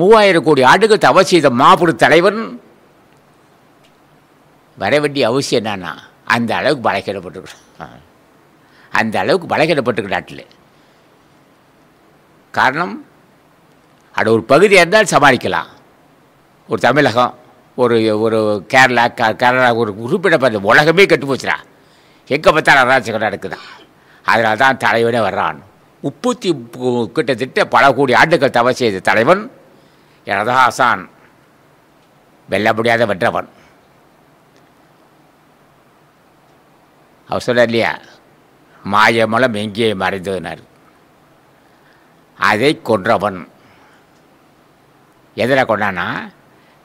மூவாயிரம் கோடி ஆண்டுகள் தவறு செய்த மாபெரும் தலைவன் வர வேண்டிய அவசியம் என்னன்னா அந்த அளவுக்கு பலகீனப்பட்டுக்கிறான் அந்த அளவுக்கு பலகீனப்பட்டுக்கிற நாட்டில் காரணம் அட ஒரு பகுதியாக இருந்தால் சமாளிக்கலாம் ஒரு தமிழகம் ஒரு ஒரு கேரளா கேரளா ஒரு குறிப்பிட்ட உலகமே கெட்டு போச்சுடா எங்கே பார்த்தாலும் அராஜகம் நடக்குதான் அதனால தான் தலைவனே வர்றான் முப்பத்தி கிட்டத்தட்ட பல கோடி ஆண்டுகள் தவறு செய்த தலைவன் யரதாசான் வெல்ல முடியாத வென்றவன் அவர் சொல்ல இல்லையா மாயமலம் எங்கே மறைந்ததுனர் அதை கொன்றவன் எதில் கொண்டானா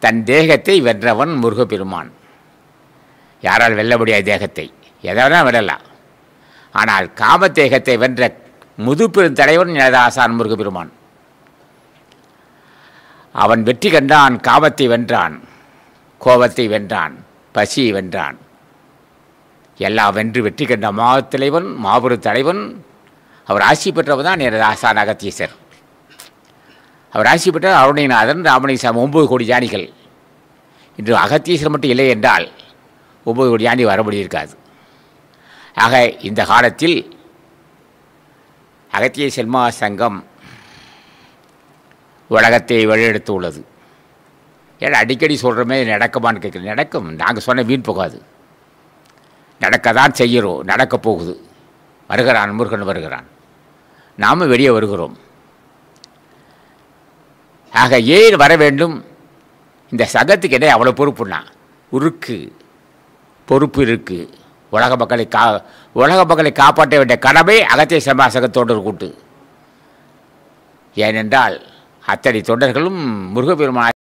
தன் தேகத்தை வென்றவன் முருகப்பெருமான் யாரால் வெல்ல முடியாத தேகத்தை எதாவது விடலாம் ஆனால் காம தேகத்தை வென்ற முதுபெரும் தலைவன் எனது ஆசான் முருகப்பெருமான் அவன் வெற்றி கண்டான் காமத்தை வென்றான் கோபத்தை வென்றான் பசியை வென்றான் எல்லாம் வென்று வெற்றி கண்ட மாவத்தலைவன் மாபெரும் தலைவன் அவர் ஆசி பெற்றவர் தான் எனது ஆசா நகத்தீசர் அவர் ஆசி பெற்ற அருணைநாதன் ராமனை சாமி ஒம்பது கோடி ஜானிகள் இன்று அகத்தீசர் மட்டும் இல்லை என்றால் ஒம்பது கோடி ஜானி வர முடியிருக்காது ஆக இந்த காலத்தில் அகத்திய செல்மா சங்கம் உலகத்தை வழியெடுத்து உள்ளது ஏன்னா அடிக்கடி சொல்கிறோமே நடக்குமான்னு கேட்குறேன் நடக்கும் நாங்கள் சொன்ன வீண் போகாது நடக்க தான் செய்கிறோம் நடக்கப் போகுது வருகிறான் முருகன் வருகிறான் நாம் வெளியே வருகிறோம் ஆக ஏன் வர வேண்டும் இந்த சகத்துக்கு என்ன அவ்வளோ பொறுப்புண்ணா உருக்கு பொறுப்பு இருக்குது உலக மக்களை கா உலக மக்களை காப்பாற்ற வேண்டிய கடமை அகத்திய சமாசகத்தோடு கூட்டு ஏனென்றால் அத்தடி தொண்டர்களும் முருகப்பெருமான